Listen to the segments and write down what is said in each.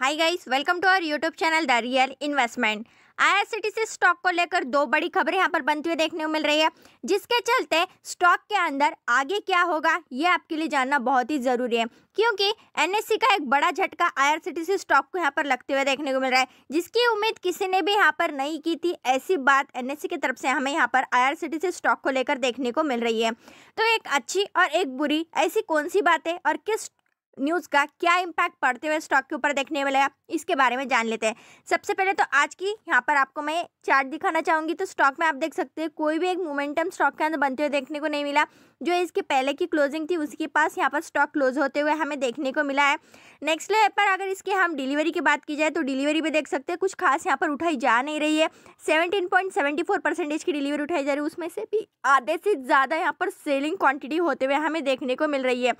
hi guys welcome to our YouTube channel the real investment IRCTC stock को लेकर दो बड़ी खबरें यहाँ पर बनती हुई देखने को मिल रही है जिसके चलते स्टॉक के अंदर आगे क्या होगा ये आपके लिए जानना बहुत ही ज़रूरी है क्योंकि एनएससी e का एक बड़ा झटका आईआरसीटीसी स्टॉक को यहाँ पर लगते हुए देखने को मिल रहा है जिसकी उम्मीद किसी ने भी यहाँ पर नहीं की थी ऐसी बात एन e की तरफ से हमें यहाँ पर आई स्टॉक को लेकर देखने को मिल रही है तो एक अच्छी और एक बुरी ऐसी कौन सी बातें और किस न्यूज़ का क्या इम्पैक्ट पड़ते हुए स्टॉक के ऊपर देखने मिलेगा इसके बारे में जान लेते हैं सबसे पहले तो आज की यहाँ पर आपको मैं चार्ट दिखाना चाहूँगी तो स्टॉक में आप देख सकते हैं कोई भी एक मोमेंटम स्टॉक के अंदर बनते हुए देखने को नहीं मिला जो इसके पहले की क्लोजिंग थी उसके पास यहाँ पर स्टॉक क्लोज होते हुए हमें देखने को मिला है नेक्स्ट लेवल पर अगर इसके हम डिलीवरी की बात की जाए तो डिलीवरी भी देख सकते हैं कुछ खास यहाँ पर उठाई जा नहीं रही है seventeen point seventy four percentage की डिलीवरी उठाई जा रही है उसमें से भी आधे से ज़्यादा यहाँ पर सेलिंग क्वान्टिटी होते हुए हमें देखने को मिल रही है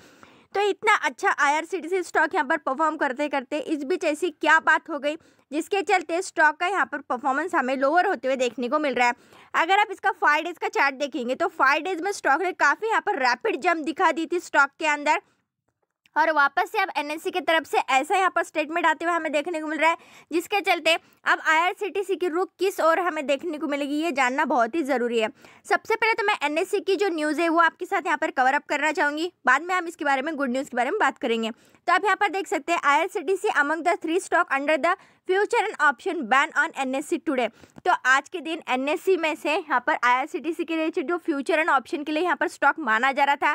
तो इतना अच्छा आईआरसीटीसी स्टॉक यहाँ पर परफॉर्म करते करते इस बीच ऐसी क्या बात हो गई जिसके चलते स्टॉक का यहाँ पर परफॉर्मेंस हमें लोअर होते हुए देखने को मिल रहा है अगर आप इसका फाइव डेज़ का चार्ट देखेंगे तो फाइव डेज़ में स्टॉक ने काफ़ी यहाँ पर रैपिड जंप दिखा दी थी स्टॉक के अंदर और वापस से अब एनएससी की तरफ से ऐसा यहाँ पर स्टेटमेंट आते हुए हमें देखने को मिल रहा है जिसके चलते अब आईआरसीटीसी की रुख किस और हमें देखने को मिलेगी ये जानना बहुत ही ज़रूरी है सबसे पहले तो मैं सी की जो न्यूज़ है वो आपके साथ यहाँ पर कवर अप करना चाहूँगी बाद में हम इसके बारे में गुड न्यूज़ के बारे में बात करेंगे तो आप यहाँ पर देख सकते हैं I R C T C among the three stock under the future and option ban on NSC today तो आज के दिन एनएससी में से यहाँ पर आईआरसीटीसी के रिलेटेड जो फ्यूचर एंड ऑप्शन के लिए यहाँ पर स्टॉक माना जा रहा था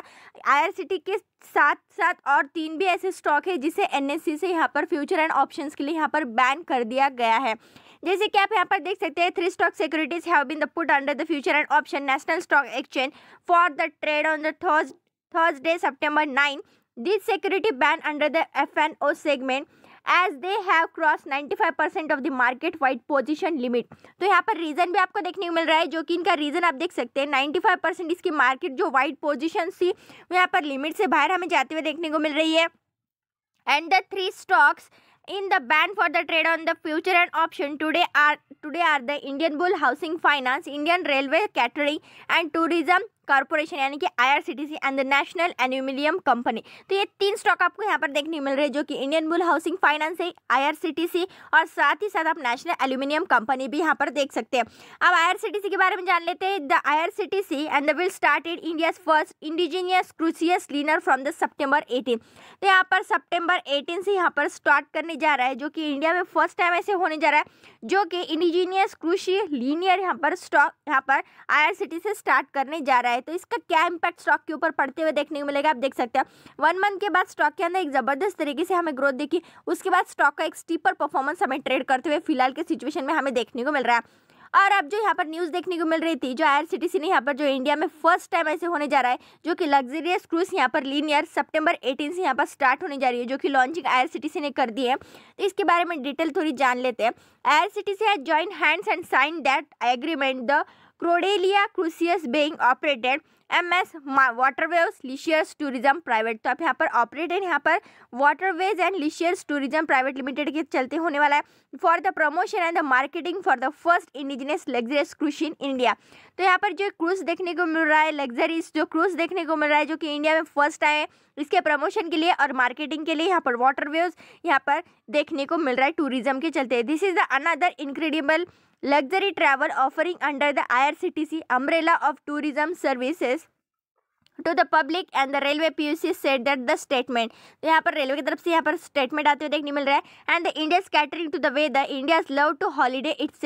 टी के साथ साथ और तीन भी ऐसे स्टॉक है जिसे एनएससी से यहाँ पर फ्यूचर एंड ऑप्शन के लिए यहाँ पर बैन कर दिया गया है जैसे कि आप यहाँ पर देख सकते हैं three stock securities have been the put under the future and option national stock exchange for the trade on the Thursday September nine this security ban under the F N O segment as they have cross 95 percent of the market wide position limit तो यहाँ पर reason भी आपको देखने को मिल रहा है जो कि इनका रीज़न आप देख सकते हैं 95 परसेंट इसकी मार्केट जो वाइड पोजिशन थी वो यहाँ पर लिमिट से बाहर हमें जाते हुए देखने को मिल रही है and the three stocks in the ban for the trade on the future and option today are today are the Indian Bull Housing Finance Indian Railway Catering and Tourism Corporation यानी कि IRCTC and the National Aluminium Company तो ये तीन stock आपको यहाँ पर देखने मिल रहे हैं जो कि इंडियन बुल हाउसिंग फाइनेंस है आईआरसीटीसी और साथ ही साथ आप नेशनल एल्यूमिनियम कंपनी भी यहाँ पर देख सकते हैं अब आई के बारे में जान लेते हैं the IRCTC and the will started India first indigenous cruise liner from the September eighteen तो यहाँ पर सेप्टेम्बर एटीन से यहाँ पर स्टार्ट करने जा रहा है जो कि इंडिया में फर्स्ट टाइम ऐसे होने जा रहा है जो कि इंडिजीनियस क्रूशी लीनियर यहाँ पर स्टॉक यहाँ पर आई से स्टार्ट करने जा रहा है है तो इसका क्या इंपैक्ट स्टॉक के ऊपर पड़ते हुए देखने को मिलेगा आप देख सकते हैं वन मंथ के बाद स्टॉक के अंदर एक ज़बरदस्त तरीके से हमें ग्रोथ देखी उसके बाद स्टॉक का एक स्टीपर परफॉर्मेंस हमें ट्रेड करते हुए फिलहाल के सिचुएशन में हमें देखने को मिल रहा है और अब जो यहाँ पर न्यूज़ देखने को मिल रही थी जो आईआरसीटीसी ने यहाँ पर जो इंडिया में फर्स्ट टाइम ऐसे होने जा रहा है जो कि लग्जरियस क्रूज यहाँ पर लीन ईयर सितंबर 18 से यहाँ पर स्टार्ट होने जा रही है जो कि लॉन्चिंग आईआरसीटीसी ने कर दी है तो इसके बारे में डिटेल थोड़ी जान लेते हैं C T C has join hands and sign that agreement the Cordelia cruises being operated M S Waterways Leisure Tourism private तो आप यहाँ पर ऑपरेटेड यहाँ पर Waterways and Leisure Tourism Private Limited के चलते होने वाला है for the promotion and the marketing for the first indigenous luxurious cruise in India तो यहाँ पर जो क्रूज देखने को मिल रहा है लग्जरीज जो क्रूज देखने को मिल रहा है जो कि इंडिया में फर्स्ट आए इसके प्रमोशन के लिए और मार्केटिंग के लिए यहाँ पर वाटरवेज यहाँ पर देखने को मिल रहा है टूरिज्म के चलते this is the another incredible luxury travel offering under the IRCTC umbrella of tourism services to the public and the railway P U C set that the statement तो यहाँ पर रेलवे की तरफ से यहाँ पर स्टेटमेंट आते हुए देखने मिल रहा है and the India catering to the way the India's love to holiday it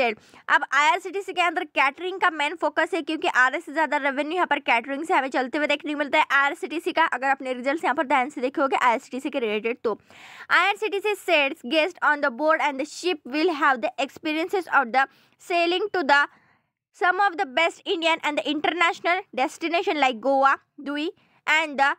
अब आई आर सी टी सी के अंदर कैटरिंग का मेन फोकस है क्योंकि आधे से ज़्यादा रेवेन्यू यहाँ पर कैटरिंग से हमें चलते हुए देखने को मिलता है आई आर सी टी सी का अगर अपने रिजल्ट यहाँ पर ध्यान से देखोगे आर सी टी सी के रिलेटेड तो I R C T C sets guest on the board and the ship will have the experiences of the sailing to the some of the best Indian and the international destination like Goa, Dui and the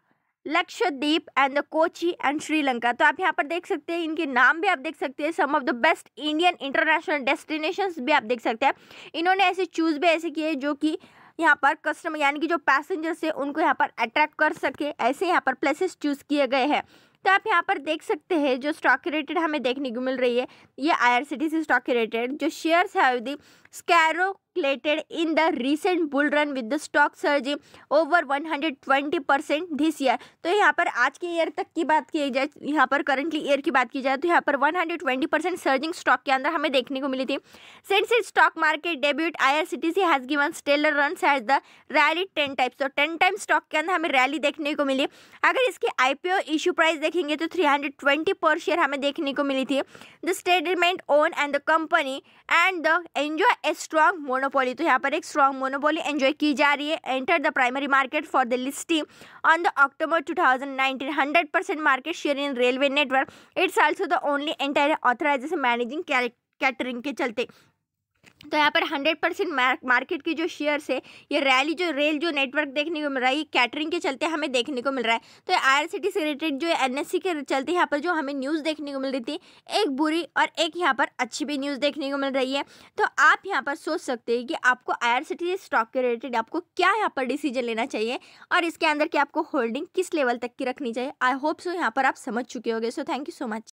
Lakshadweep and the Kochi and Sri Lanka तो आप यहाँ पर देख सकते हैं इनके नाम भी आप देख सकते हैं some of the best Indian international destinations भी आप देख सकते हैं इन्होंने ऐसे चूज़ भी ऐसे किए जो कि यहाँ पर कस्टमर यानी कि जो पैसेंजर्स है उनको यहाँ पर अट्रैक्ट कर सके ऐसे यहाँ पर प्लेसेस चूज़ किए गए हैं तो आप यहाँ पर देख सकते हैं जो स्टॉक रिलेटेड हमें देखने को मिल रही है ये I R C T C stock related जो शेयर्स है दी स्कैरो calculated in the recent bull run with the stock surge over 120 percent this year तो यहाँ पर आज के ईयर तक की बात की जाए यहाँ पर करंटली ईयर की बात की जाए तो यहाँ पर 120 परसेंट सर्जिंग स्टॉक के अंदर हमें देखने को मिली थी Sensex stock market debut see has given stellar run as the rally ten types तो टेन टाइम्स स्टॉक के अंदर हमें रैली देखने को मिली अगर इसकी ओ इशू प्राइस देखेंगे तो थ्री हंड्रेड ट्वेंटी पर शेयर हमें देखने को मिली थी the statement own and the company and the enjoy a strong mono monopoly तो यहाँ पर एक स्ट्रॉन्ग मोनोपोली एंजॉय की जा रही है enter the primary market for the listee on the thousand 2019 hundred percent market share in railway network it's also the only entire authorisation managing catering के चलते तो यहाँ पर 100 परसेंट मार्केट की जो शेयर्स है ये रैली जो रेल जो नेटवर्क देखने को मिल रहा है ये कैटरिंग के चलते हमें देखने को मिल रहा है तो आई से रिलेटेड जो एन के चलते यहाँ पर जो हमें न्यूज़ देखने को मिल रही थी एक बुरी और एक यहाँ पर अच्छी भी न्यूज़ देखने को मिल रही है तो आप यहाँ पर सोच सकते हैं कि आपको आई स्टॉक के रिलेटेड आपको क्या यहाँ पर डिसीजन लेना चाहिए और इसके अंदर की आपको होल्डिंग किस लेवल तक की रखनी चाहिए आई होप सो यहाँ पर आप समझ चुके होंगे so thank you so much